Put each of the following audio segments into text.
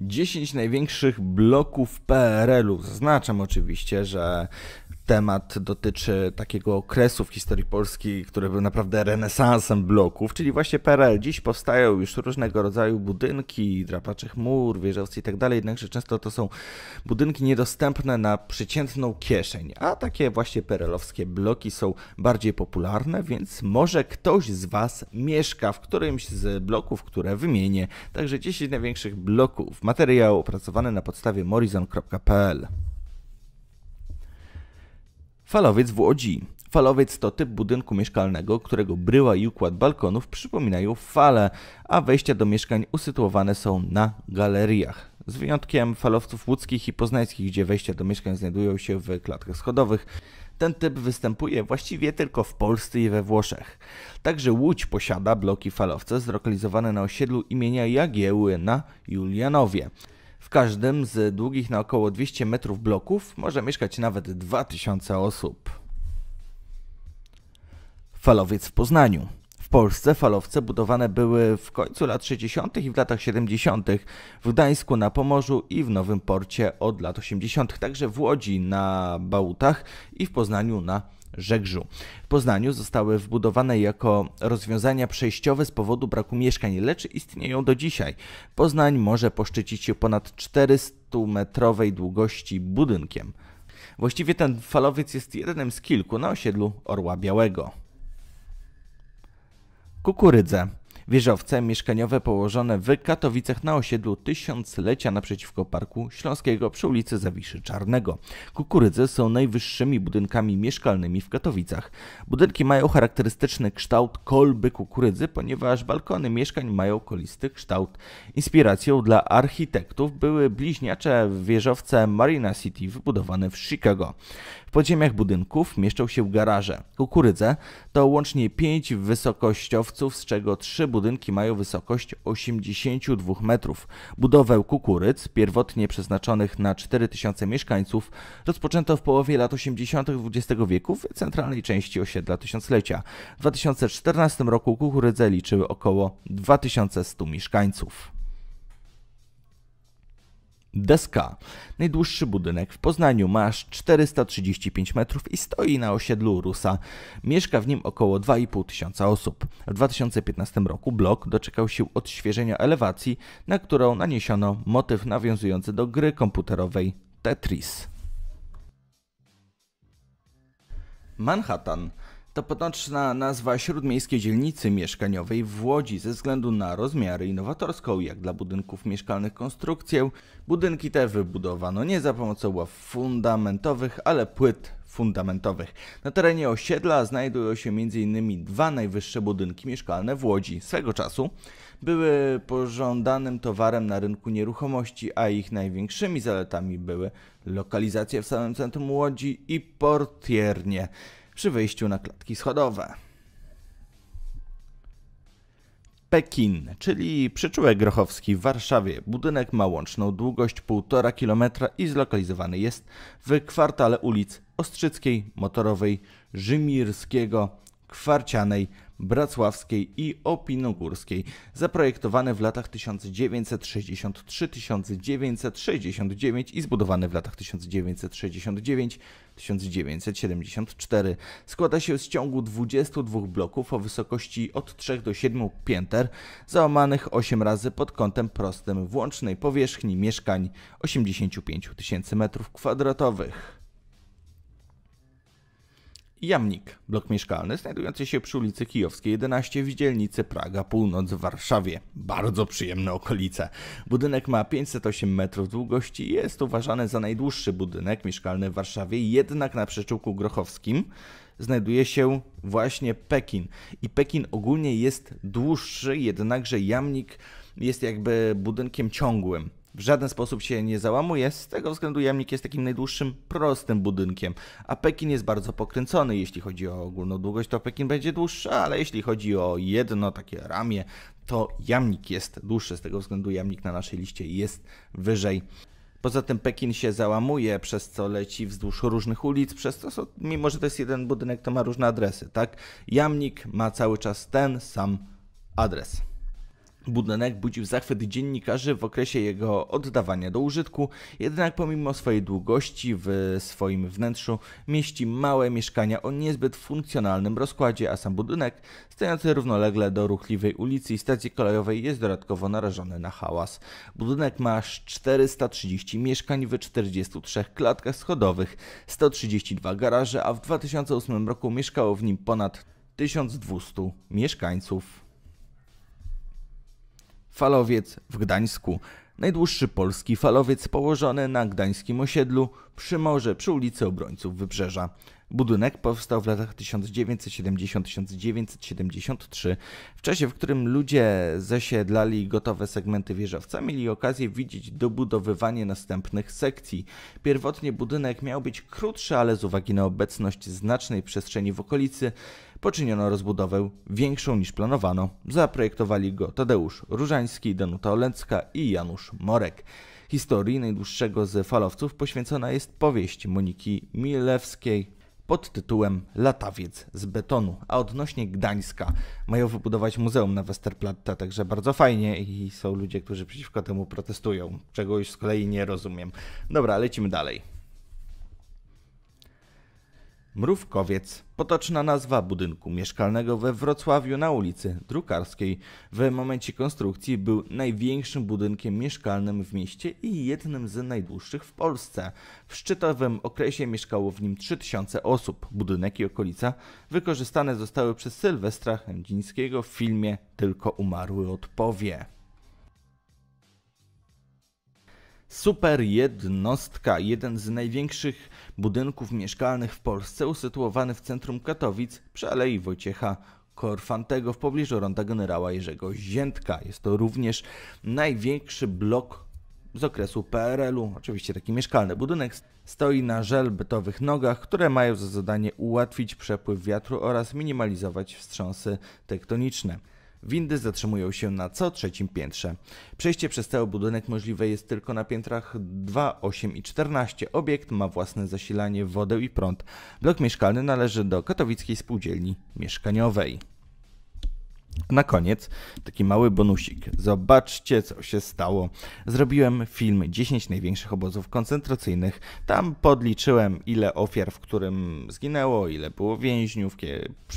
10 największych bloków PRL-u. Zaznaczam oczywiście, że temat dotyczy takiego okresu w historii Polski, który był naprawdę renesansem bloków, czyli właśnie PRL. Dziś powstają już różnego rodzaju budynki, drapacze chmur, wieżowce i tak dalej, jednakże często to są budynki niedostępne na przeciętną kieszeń, a takie właśnie perelowskie bloki są bardziej popularne, więc może ktoś z Was mieszka w którymś z bloków, które wymienię. Także 10 największych bloków. Materiał opracowany na podstawie morizon.pl Falowiec w Łodzi. Falowiec to typ budynku mieszkalnego, którego bryła i układ balkonów przypominają fale, a wejścia do mieszkań usytuowane są na galeriach. Z wyjątkiem falowców łódzkich i poznańskich, gdzie wejścia do mieszkań znajdują się w klatkach schodowych. Ten typ występuje właściwie tylko w Polsce i we Włoszech. Także Łódź posiada bloki falowce zlokalizowane na osiedlu imienia Jagieły na Julianowie. W każdym z długich na około 200 metrów bloków może mieszkać nawet 2000 osób. Falowiec w Poznaniu. W Polsce falowce budowane były w końcu lat 60. i w latach 70. w Gdańsku na Pomorzu i w Nowym Porcie od lat 80., także w Łodzi na Bałutach i w Poznaniu na Żegrzu. W Poznaniu zostały wbudowane jako rozwiązania przejściowe z powodu braku mieszkań, lecz istnieją do dzisiaj. Poznań może poszczycić się ponad 400-metrowej długości budynkiem. Właściwie ten falowiec jest jednym z kilku na osiedlu Orła Białego. Kukurydze. Wieżowce mieszkaniowe położone w Katowicach na osiedlu Tysiąclecia naprzeciwko Parku Śląskiego przy ulicy Zawiszy Czarnego. Kukurydzy są najwyższymi budynkami mieszkalnymi w Katowicach. Budynki mają charakterystyczny kształt kolby kukurydzy, ponieważ balkony mieszkań mają kolisty kształt. Inspiracją dla architektów były bliźniacze wieżowce Marina City wybudowane w Chicago. W podziemiach budynków mieszczą się garaże. Kukurydze to łącznie pięć wysokościowców, z czego trzy budynki budynki mają wysokość 82 metrów. Budowę kukuryc, pierwotnie przeznaczonych na 4000 mieszkańców, rozpoczęto w połowie lat 80. XX wieku w centralnej części osiedla tysiąclecia. W 2014 roku kukurydze liczyły około 2100 mieszkańców. Deska. Najdłuższy budynek w Poznaniu ma aż 435 metrów i stoi na osiedlu Rusa. Mieszka w nim około 2,5 tysiąca osób. W 2015 roku blok doczekał się odświeżenia elewacji, na którą naniesiono motyw nawiązujący do gry komputerowej Tetris. Manhattan to potoczna nazwa śródmiejskiej dzielnicy mieszkaniowej w Łodzi ze względu na rozmiary i nowatorską, jak dla budynków mieszkalnych, konstrukcję. Budynki te wybudowano nie za pomocą ław fundamentowych, ale płyt fundamentowych. Na terenie osiedla znajdują się m.in. dwa najwyższe budynki mieszkalne w Łodzi. Swego czasu były pożądanym towarem na rynku nieruchomości, a ich największymi zaletami były lokalizacja w samym centrum Łodzi i portiernie przy wyjściu na klatki schodowe. Pekin, czyli przyczółek grochowski w Warszawie. Budynek ma łączną długość 1,5 km i zlokalizowany jest w kwartale ulic Ostrzyckiej, Motorowej, Rzymirskiego, Kwarcianej, Bracławskiej i Opinogórskiej, zaprojektowane w latach 1963-1969 i zbudowane w latach 1969-1974. Składa się z ciągu 22 bloków o wysokości od 3 do 7 pięter, załamanych 8 razy pod kątem prostym w łącznej powierzchni mieszkań 85 tysięcy metrów kwadratowych. Jamnik, blok mieszkalny znajdujący się przy ulicy Kijowskiej 11 w dzielnicy Praga Północ w Warszawie. Bardzo przyjemne okolice. Budynek ma 508 metrów długości i jest uważany za najdłuższy budynek mieszkalny w Warszawie, jednak na przeczółku Grochowskim znajduje się właśnie Pekin. I Pekin ogólnie jest dłuższy, jednakże Jamnik jest jakby budynkiem ciągłym w żaden sposób się nie załamuje. Z tego względu jamnik jest takim najdłuższym prostym budynkiem, a Pekin jest bardzo pokręcony. Jeśli chodzi o ogólną długość, to Pekin będzie dłuższy, ale jeśli chodzi o jedno takie ramię, to jamnik jest dłuższy. Z tego względu jamnik na naszej liście jest wyżej. Poza tym Pekin się załamuje, przez co leci wzdłuż różnych ulic, przez mimo że to jest jeden budynek, to ma różne adresy, tak? Jamnik ma cały czas ten sam adres. Budynek budził zachwyt dziennikarzy w okresie jego oddawania do użytku, jednak pomimo swojej długości w swoim wnętrzu mieści małe mieszkania o niezbyt funkcjonalnym rozkładzie, a sam budynek stojący równolegle do ruchliwej ulicy i stacji kolejowej jest dodatkowo narażony na hałas. Budynek ma 430 mieszkań w 43 klatkach schodowych, 132 garaże, a w 2008 roku mieszkało w nim ponad 1200 mieszkańców falowiec w Gdańsku. Najdłuższy polski falowiec położony na gdańskim osiedlu przy morze przy ulicy Obrońców Wybrzeża. Budynek powstał w latach 1970-1973, w czasie w którym ludzie zasiedlali gotowe segmenty wieżowca, mieli okazję widzieć dobudowywanie następnych sekcji. Pierwotnie budynek miał być krótszy, ale z uwagi na obecność znacznej przestrzeni w okolicy poczyniono rozbudowę większą niż planowano. Zaprojektowali go Tadeusz Różański, Danuta Olencka i Janusz Morek. Historii najdłuższego z falowców poświęcona jest powieść Moniki Milewskiej, pod tytułem Latawiec z betonu. A odnośnie Gdańska, mają wybudować muzeum na Westerplatte, także bardzo fajnie i są ludzie, którzy przeciwko temu protestują. Czego już z kolei nie rozumiem. Dobra, lecimy dalej. Mrówkowiec, potoczna nazwa budynku mieszkalnego we Wrocławiu na ulicy Drukarskiej, w momencie konstrukcji był największym budynkiem mieszkalnym w mieście i jednym z najdłuższych w Polsce. W szczytowym okresie mieszkało w nim 3000 osób. Budynek i okolica wykorzystane zostały przez Sylwestra Chędzińskiego w filmie Tylko umarły odpowie. Super jednostka, jeden z największych budynków mieszkalnych w Polsce, usytuowany w centrum Katowic przy Alei Wojciecha Korfantego w pobliżu ronda generała Jerzego Ziętka. Jest to również największy blok z okresu PRL-u, oczywiście taki mieszkalny budynek, stoi na żelbetowych nogach, które mają za zadanie ułatwić przepływ wiatru oraz minimalizować wstrząsy tektoniczne. Windy zatrzymują się na co trzecim piętrze. Przejście przez cały budynek możliwe jest tylko na piętrach 2, 8 i 14. Obiekt ma własne zasilanie, wodę i prąd. Blok mieszkalny należy do katowickiej spółdzielni mieszkaniowej. Na koniec taki mały bonusik. Zobaczcie, co się stało. Zrobiłem film 10 największych obozów koncentracyjnych. Tam podliczyłem, ile ofiar, w którym zginęło, ile było więźniów.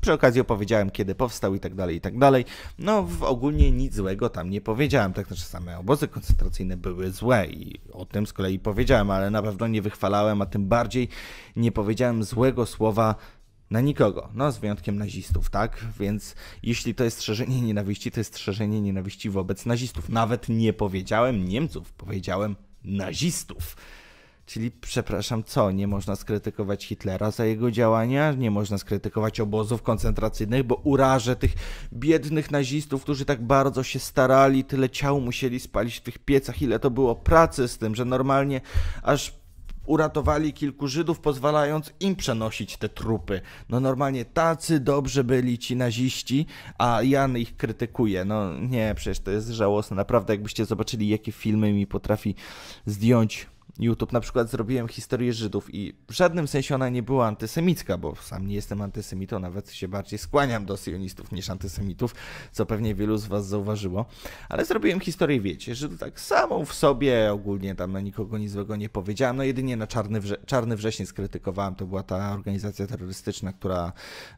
Przy okazji opowiedziałem, kiedy powstał i tak dalej, i tak dalej. No, w ogólnie nic złego tam nie powiedziałem. Tak znaczy, same obozy koncentracyjne były złe i o tym z kolei powiedziałem, ale na pewno nie wychwalałem, a tym bardziej nie powiedziałem złego słowa na nikogo, no z wyjątkiem nazistów, tak? Więc jeśli to jest szerzenie nienawiści, to jest szerzenie nienawiści wobec nazistów. Nawet nie powiedziałem Niemców, powiedziałem nazistów. Czyli, przepraszam, co? Nie można skrytykować Hitlera za jego działania, nie można skrytykować obozów koncentracyjnych, bo urażę tych biednych nazistów, którzy tak bardzo się starali, tyle ciał musieli spalić w tych piecach, ile to było pracy z tym, że normalnie aż uratowali kilku Żydów, pozwalając im przenosić te trupy. No normalnie tacy dobrze byli ci naziści, a Jan ich krytykuje. No nie, przecież to jest żałosne. Naprawdę, jakbyście zobaczyli, jakie filmy mi potrafi zdjąć YouTube na przykład zrobiłem historię Żydów i w żadnym sensie ona nie była antysemicka, bo sam nie jestem antysemitą, nawet się bardziej skłaniam do sionistów niż antysemitów, co pewnie wielu z was zauważyło, ale zrobiłem historię, wiecie, Żydów tak samą w sobie, ogólnie tam na nikogo nic złego nie powiedziałem, no jedynie na Czarny, Wrze Czarny Wrzesień skrytykowałem, to była ta organizacja terrorystyczna, która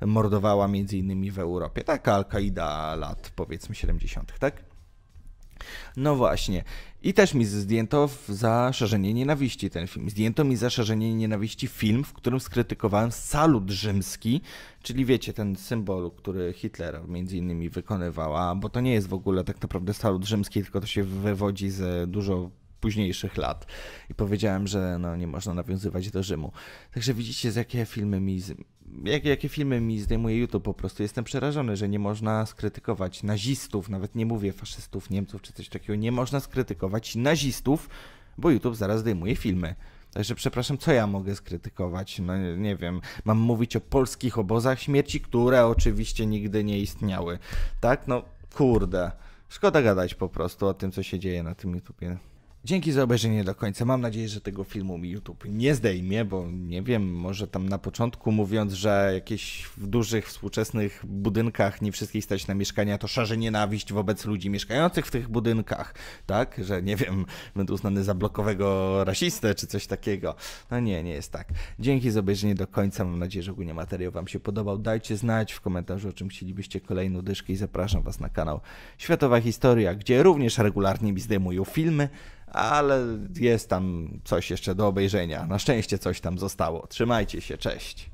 mordowała między innymi w Europie, taka Al-Kaida lat powiedzmy 70., tak? No właśnie. I też mi zdjęto za szerzenie nienawiści ten film. Zdjęto mi za szerzenie nienawiści film, w którym skrytykowałem salut rzymski, czyli wiecie, ten symbol, który Hitler między innymi wykonywała, bo to nie jest w ogóle tak naprawdę salut rzymski, tylko to się wywodzi z dużo późniejszych lat. I powiedziałem, że no, nie można nawiązywać do Rzymu. Także widzicie, z jakie filmy mi jak, jakie filmy mi zdejmuje YouTube, po prostu jestem przerażony, że nie można skrytykować nazistów, nawet nie mówię faszystów, Niemców czy coś takiego, nie można skrytykować nazistów, bo YouTube zaraz zdejmuje filmy. Także przepraszam, co ja mogę skrytykować? No nie, wiem, mam mówić o polskich obozach śmierci, które oczywiście nigdy nie istniały. Tak? No kurde. Szkoda gadać po prostu o tym, co się dzieje na tym YouTubie. Dzięki za obejrzenie do końca. Mam nadzieję, że tego filmu mi YouTube nie zdejmie, bo nie wiem, może tam na początku mówiąc, że jakieś w dużych, współczesnych budynkach nie wszystkich stać na mieszkania, to szerzy nienawiść wobec ludzi mieszkających w tych budynkach, tak? Że nie wiem, będę uznany za blokowego rasistę czy coś takiego. No nie, nie jest tak. Dzięki za obejrzenie do końca. Mam nadzieję, że ogólnie materiał Wam się podobał. Dajcie znać w komentarzu, o czym chcielibyście kolejną dyszkę i zapraszam Was na kanał Światowa Historia, gdzie również regularnie mi zdejmują filmy ale jest tam coś jeszcze do obejrzenia. Na szczęście coś tam zostało. Trzymajcie się, cześć.